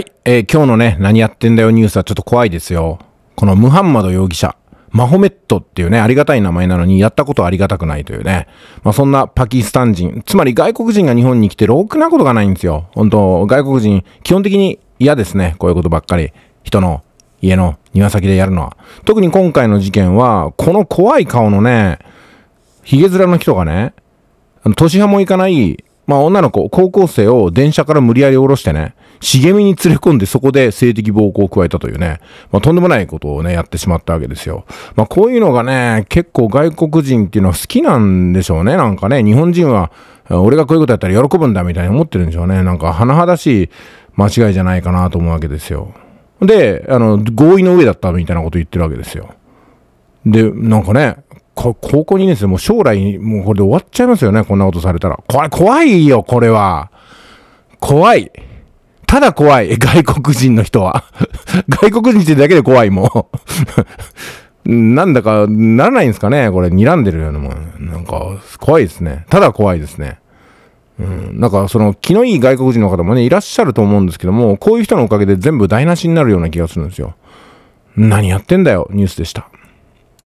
い、、えー、今日のね、何やってんだよニュースはちょっと怖いですよ。このムハンマド容疑者、マホメットっていうね、ありがたい名前なのに、やったことありがたくないというね。まあ、そんなパキスタン人、つまり外国人が日本に来てろくなことがないんですよ。本当外国人、基本的に嫌ですね。こういうことばっかり。人の家の庭先でやるのは。特に今回の事件は、この怖い顔のね、ヒゲ面の人がね、あの、年派もいかない、まあ女の子、高校生を電車から無理やり降ろしてね、茂みに連れ込んでそこで性的暴行を加えたというね、まあとんでもないことをね、やってしまったわけですよ。まあこういうのがね、結構外国人っていうのは好きなんでしょうね、なんかね。日本人は、俺がこういうことやったら喜ぶんだみたいに思ってるんでしょうね。なんか甚だしい間違いじゃないかなと思うわけですよ。で、あの、合意の上だったみたいなこと言ってるわけですよ。で、なんかね、高校2年生、もう将来、もうこれで終わっちゃいますよね、こんなことされたら。これ、怖いよ、これは。怖い。ただ怖い、外国人の人は。外国人ってだけで怖い、もう。なんだか、ならないんですかねこれ、睨んでるようなもん。なんか、怖いですね。ただ怖いですね。うん、なんか、その、気のいい外国人の方もね、いらっしゃると思うんですけども、こういう人のおかげで全部台無しになるような気がするんですよ。何やってんだよ、ニュースでした。